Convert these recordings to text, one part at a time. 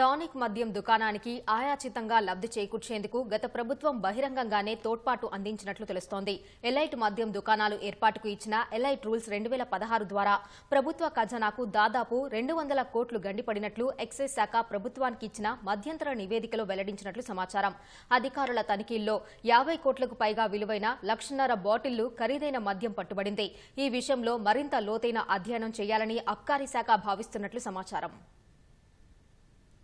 tonic మద్యం దుకాణానికి ఆయాచితంగా లబ్ది చేకూర్చేందుకు గత ప్రభుత్వం బహిరంగంగానే తోడ్పాటు అందించినట్లు తెలుస్తోంది ఎలైట్ మద్యం దుకాణాలు ఏర్పాటుకు ఇచ్చిన ఎలైట్ రూల్స్ రెండు ద్వారా ప్రభుత్వ ఖజానాకు దాదాపు రెండు వందల కోట్లు గండిపడినట్లు ఎక్సైజ్ శాఖ ప్రభుత్వానికి ఇచ్చిన మధ్యంతర నివేదికలో వెల్లడించినట్లు సమాచారం అధికారుల తనిఖీల్లో యాభై కోట్లకు పైగా విలువైన లక్షన్నర బాటిళ్లు ఖరీదైన మద్యం పట్టుబడింది ఈ విషయంలో మరింత లోతైన అధ్యయనం చేయాలని అబ్కారీ శాఖ భావిస్తున్నట్లు సమాచారం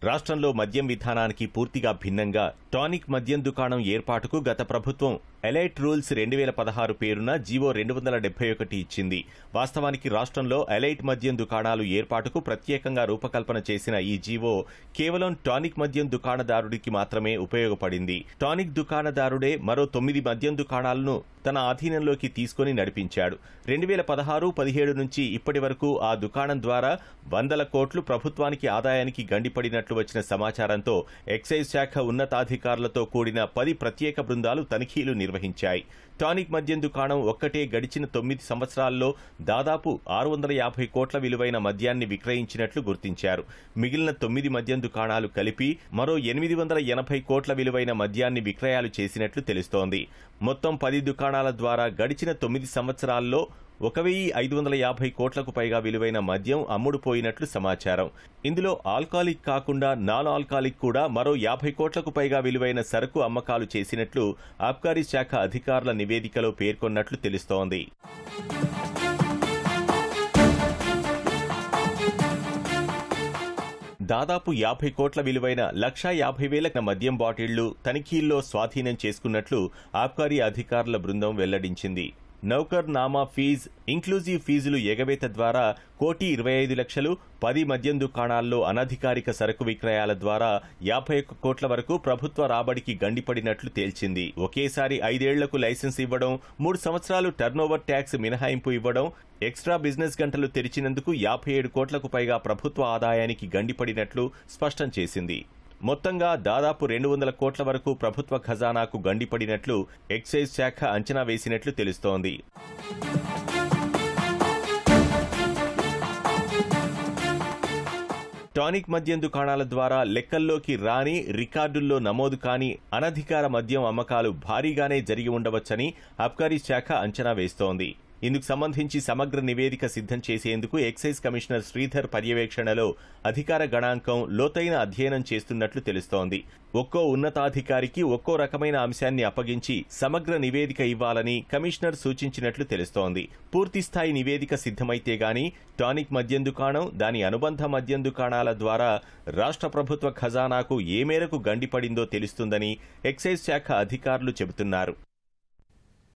రాష్ట్రంలో మద్యం విధానానికి పూర్తిగా భిన్నంగా టానిక్ మద్యం దుకాణం ఏర్పాటుకు గత ప్రభుత్వం ఎలైట్ రూల్స్ రెండు వేల పదహారు పేరున జీవో రెండు వందల డెబ్బై ఒకటి ఇచ్చింది వాస్తవానికి రాష్ట్రంలో ఎలైట్ మద్యం దుకాణాలు ఏర్పాటుకు ప్రత్యేకంగా రూపకల్పన చేసిన ఈ జీవో కేవలం టానిక్ మద్యం దుకాణదారుడికి మాత్రమే ఉపయోగపడింది టానిక్ దుకాణదారుడే మరో తొమ్మిది మద్యం దుకాణాలను తన ఆధీనంలోకి తీసుకుని నడిపించాడు రెండు వేల పదహారు పదిహేడు నుంచి ఇప్పటి వరకు ఆ దుకాణం ద్వారా వందల కోట్లు ప్రభుత్వానికి ఆదాయానికి గండిపడినట్లు వచ్చిన సమాచారంతో ఎక్సైజ్ శాఖ ఉన్నతాధికారులతో కూడిన పది ప్రత్యేక బృందాలు తనిఖీలు నిర్వహించాయి టానిక్ మద్యం దుకాణం ఒక్కటే గడిచిన తొమ్మిది సంవత్సరాల్లో దాదాపు ఆరు వందల యాభై కోట్ల విలువైన మద్యాన్ని విక్రయించినట్లు గుర్తించారు మిగిలిన తొమ్మిది మద్యం దుకాణాలు కలిపి మరో ఎనిమిది వందల ఎనభై కోట్ల విలువైన మద్యాన్ని విక్రయాలు చేసినట్లు తెలుస్తోంది మొత్తం పది దుకాణాలు ప్రమాణాల ద్వారా గడిచిన తొమ్మిది సంవత్సరాల్లో ఒక వెయ్యి ఐదు వందల యాభై కోట్లకు పైగా విలువైన మద్యం అమ్ముడుపోయినట్లు సమాచారం ఇందులో ఆల్కాలిక్ కాకుండా నాన్ ఆల్కాలిక్ కూడా మరో యాభై కోట్లకు పైగా విలువైన సరుకు అమ్మకాలు చేసినట్లు ఆబ్కారీ శాఖ అధికారుల నివేదికలో పేర్కొన్నట్లు తెలుస్తోంది దాదాపు యాభై కోట్ల విలువైన లక్షా యాభై వేల మద్యం బాటిళ్లు తనిఖీల్లో స్వాధీనం చేసుకున్నట్లు ఆబ్కారీ అధికారుల బృందం వెల్లడించింది నౌకర్ నామా ఫీజ్ ఇంక్లూజివ్ ఫీజులు ఎగవేత ద్వారా కోటి ఇరవై ఐదు లక్షలు పది మద్యం దుకాణాల్లో అనధికారిక సరుకు విక్రయాల ద్వారా యాభై ఒక్క కోట్ల వరకు ప్రభుత్వ రాబడికి గండిపడినట్లు తేల్చింది ఒకేసారి ఐదేళ్లకు లైసెన్స్ ఇవ్వడం మూడు సంవత్సరాలు టర్నోవర్ ట్యాక్స్ మినహాయింపు ఇవ్వడం ఎక్స్ట్రా బిజినెస్ గంటలు తెరిచినందుకు యాభై ఏడు కోట్లకు పైగా ప్రభుత్వ ఆదాయానికి గండిపడినట్లు స్పష్టం చేసింది మొత్తంగా దాదాపు రెండు వందల కోట్ల వరకు ప్రభుత్వ ఖజానాకు గండిపడినట్లు ఎక్సైజ్ శాఖ అంచనా వేసినట్లు తెలుస్తోంది టానిక్ మద్యం దుకాణాల ద్వారా లెక్కల్లోకి రాని రికార్డుల్లో నమోదు కాని అనధికార మద్యం అమ్మకాలు భారీగానే జరిగి ఉండవచ్చని అబ్కారీ శాఖ అంచనా వేస్తోంది ఇందుకు సంబంధించి సమగ్ర నివేదిక సిద్ధం చేసేందుకు ఎక్సైజ్ కమిషనర్ శ్రీధర్ పర్యవేక్షణలో అధికార గణాంకం లోతైన అధ్యయనం చేస్తున్నట్లు తెలుస్తోంది ఒక్కో ఉన్నతాధికారికి ఒక్కో రకమైన అంశాన్ని అప్పగించి సమగ్ర నివేదిక ఇవ్వాలని కమిషనర్ సూచించినట్లు తెలుస్తోంది పూర్తిస్థాయి నివేదిక సిద్దమైతే గాని టానిక్ మద్యం దుకాణం దాని అనుబంధ మద్యం దుకాణాల ద్వారా రాష్ట్ర ప్రభుత్వ ఖజానాకు ఏ మేరకు గండిపడిందో తెలుస్తుందని ఎక్సైజ్ శాఖ అధికారులు చెబుతున్నారు